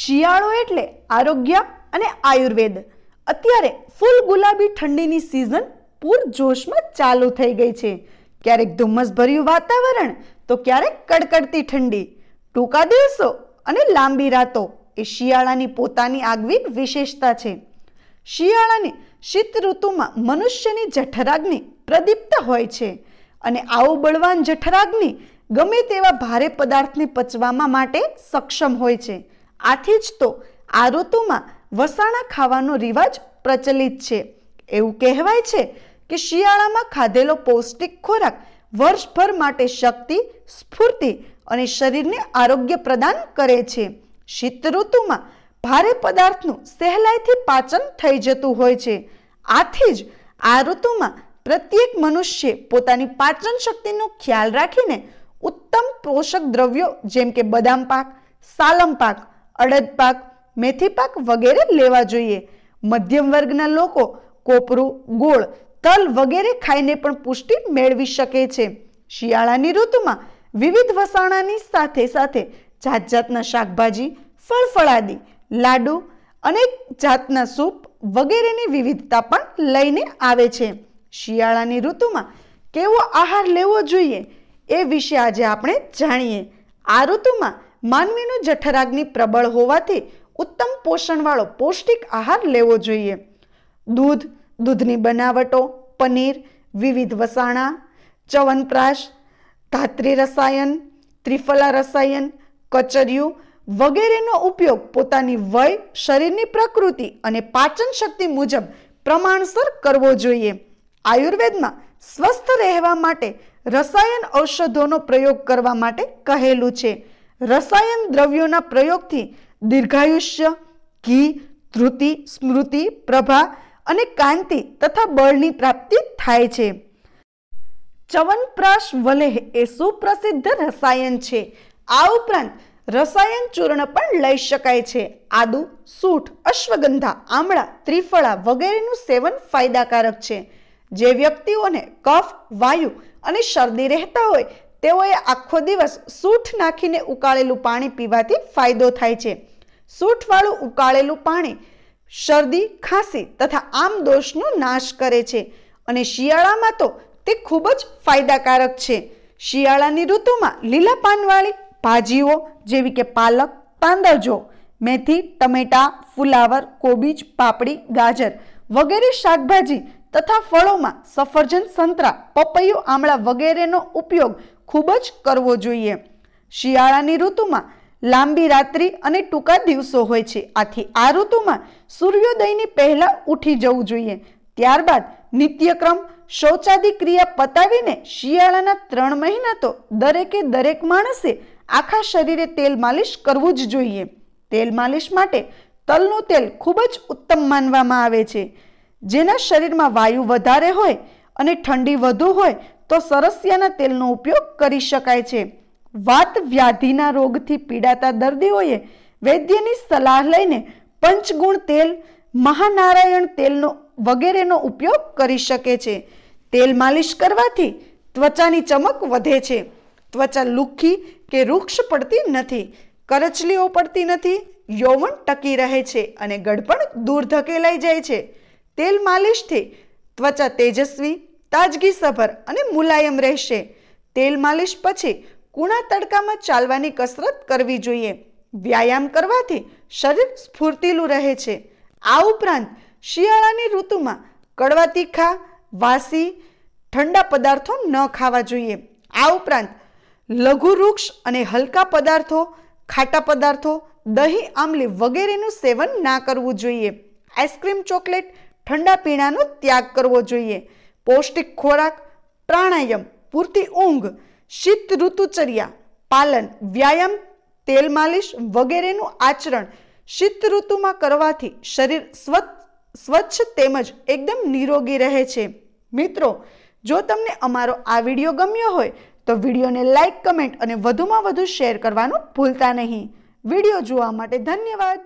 શિયાળો એટલે આરોગ્ય અને આયુર્વેદ અત્યારે ફૂલ ગુલાબી ઠંડીની સિઝન પૂર જોશમાં ચાલુ થઈ ગઈ છે ક્યારેક ધુમ્મસભર્યું વાતાવરણ તો ક્યારેક કડકડતી ઠંડી ટૂંકા દિવસો અને લાંબી રાતો એ શિયાળાની પોતાની આગવી વિશેષતા છે શિયાળાની શીત ઋતુમાં મનુષ્યની જઠરાગ્નિ પ્રદીપ્ત હોય છે અને આવું બળવાન જઠરાગ્નિ ગમે તેવા ભારે પદાર્થને પચવામાં માટે સક્ષમ હોય છે આથી જ તો આ ઋતુમાં વસાણા ખાવાનો રિવાજ પ્રચલિત છે એવું કહેવાય છે કે શિયાળામાં ખાધેલો પૌષ્ટિક ખોરાક વર્ષભર માટે શક્તિ સ્ફૂર્તિ અને શરીરને આરોગ્ય પ્રદાન કરે છે શીત ઋતુમાં ભારે પદાર્થનું સહેલાઈથી પાચન થઈ જતું હોય છે આથી જ આ ઋતુમાં પ્રત્યેક મનુષ્ય પોતાની પાચન શક્તિનો ખ્યાલ રાખીને ઉત્તમ પોષક દ્રવ્યો જેમ કે બદામ પાક સાલમ પાક અડદ પાક મેથી પાક વગેરે લેવા જોઈએ મધ્યમ વર્ગના લોકો કોપરું ગોળ તલ વગેરે ખાઈને પણ પુષ્ટિ મેળવી શકે છે શિયાળાની ઋતુમાં વિવિધ વસાણાની સાથે સાથે જાત જાતના શાકભાજી ફળફળાદી લાડુ અનેક જાતના સૂપ વગેરેની વિવિધતા પણ લઈને આવે છે શિયાળાની ઋતુમાં કેવો આહાર લેવો જોઈએ એ વિશે આજે આપણે જાણીએ આ ઋતુમાં માનવીનું જઠરાગ્નિ પ્રબળ હોવાથી ઉત્તમ પોષણવાળો પૌષ્ટિક આહાર લેવો જોઈએ દૂધ દૂધની બનાવટો પનીર વિવિધ વસાણા ચવનપ્રાશ ધાત્રી રસાયન ત્રિફલા રસાયન કચરિયું વગેરેનો ઉપયોગ પોતાની વય શરીરની પ્રકૃતિ અને પાચન શક્તિ મુજબ પ્રમાણસર કરવો જોઈએ આયુર્વેદમાં સ્વસ્થ રહેવા માટે રસાયણ ઔષધોનો પ્રયોગ કરવા માટે કહેલું છે રસાયણ દ્રવ્યોના પ્રયોગથી દીર્ઘાયુષ્ય ઘી ધૃતિ સ્મૃતિ પ્રભા અને કાંતિ તથા બળની પ્રાપ્તિ થાય છે ચવનપ્રાશ વલેહ એ સુપ્રસિદ્ધ રસાયન છે આ ઉપરાંત રસાયણ ચૂર્ણ પણ લઈ શકાય છે આદુ સૂઠ અશ્વગંધા આમળા ત્રિફળા વગેરેનું સેવન ફાયદાકારક છે જે વ્યક્તિઓને કફ વાયુ અને શરદી રહેતા હોય તેઓએ આખો દિવસ સૂઠ નાખીને ઉકાળેલું પાણી પીવાથી ફાયદો થાય છે સૂઠવાળું ઉકાળેલું પાણી શરદી ખાંસી તથા આમ દોષનો નાશ કરે છે અને શિયાળામાં તો તે ખૂબ જ ફાયદાકારક છે શિયાળાની ઋતુમાં લીલા પાનવાળી ભાજીઓ જેવી કે પાલક પાંદરજો મેથી ટમેટાં ફુલાવર કોબીજ પાપડી ગાજર વગેરે શાકભાજી તથા ફળોમાં સફરજન સંતરા પપૈયું આમળા વગેરેનો ઉપયોગ ખૂબ જ કરવો જોઈએ શિયાળાની ઋતુમાં લાંબી રાત્રિ અને ટૂંકા દિવસો હોય છે આથી આ ઋતુમાં સૂર્યોદયની પહેલાં ઉઠી જવું જોઈએ ત્યારબાદ નિત્યક્રમ શૌચાદી ક્રિયા પતાવીને શિયાળાના ત્રણ મહિના તો દરેકે દરેક માણસે આખા શરીરે તેલ માલિશ કરવું જ જોઈએ તેલ માલિશ માટે તલનું તેલ ખૂબ જ ઉત્તમ માનવામાં આવે છે જેના શરીરમાં વાયુ વધારે હોય અને ઠંડી વધુ હોય તો સરસિયાના તેલનો ઉપયોગ કરી શકાય છે વાત વ્યાધિના રોગથી પીડાતા દર્દીઓએ વૈદ્યની સલાહ લઈને પંચગુણ તેલ મહાનારાયણ તેલનો વગેરેનો ઉપયોગ કરી શકે છે તેલ માલિશ કરવાથી ત્વચાની ચમક વધે છે ત્વચા લુખી કે રૂક્ષ પડતી નથી કરચલીઓ પડતી નથી યૌવન ટકી રહે છે અને ગડપણ દૂર ધકેલાઈ જાય છે તેલ માલિશથી ત્વચા તેજસ્વી તાજગી સભર અને મુલાયમ રહેશે તેલ માલિશ પછી કુણા તડકામાં ચાલવાની કસરત કરવી જોઈએ વ્યાયામ કરવાથી શરીર સ્ફૂર્તિલું રહે છે આ ઉપરાંત શિયાળાની ઋતુમાં કડવા તીખા વાસી ઠંડા પદાર્થો ન ખાવા જોઈએ આ ઉપરાંત લઘુ વૃક્ષ અને હલકા પદાર્થો ખાટા પદાર્થો દહીં આમલી વગેરેનું સેવન ના કરવું જોઈએ આઈસ્ક્રીમ ચોકલેટ ઠંડા પીણાનો ત્યાગ કરવો જોઈએ પૌષ્ટિક ખોરાક પ્રાણાયામ પૂરતી ઊંઘ શીત ઋતુચર્યા પાલન વ્યાયામ તેલ માલિશ વગેરેનું આચરણ શીત ઋતુમાં કરવાથી શરીર સ્વચ્છ તેમજ એકદમ નિરોગી રહે છે મિત્રો જો તમને અમારો આ વિડીયો ગમ્યો હોય તો વિડીયોને લાઇક કમેન્ટ અને વધુમાં વધુ શેર કરવાનું ભૂલતા નહીં વિડીયો જોવા માટે ધન્યવાદ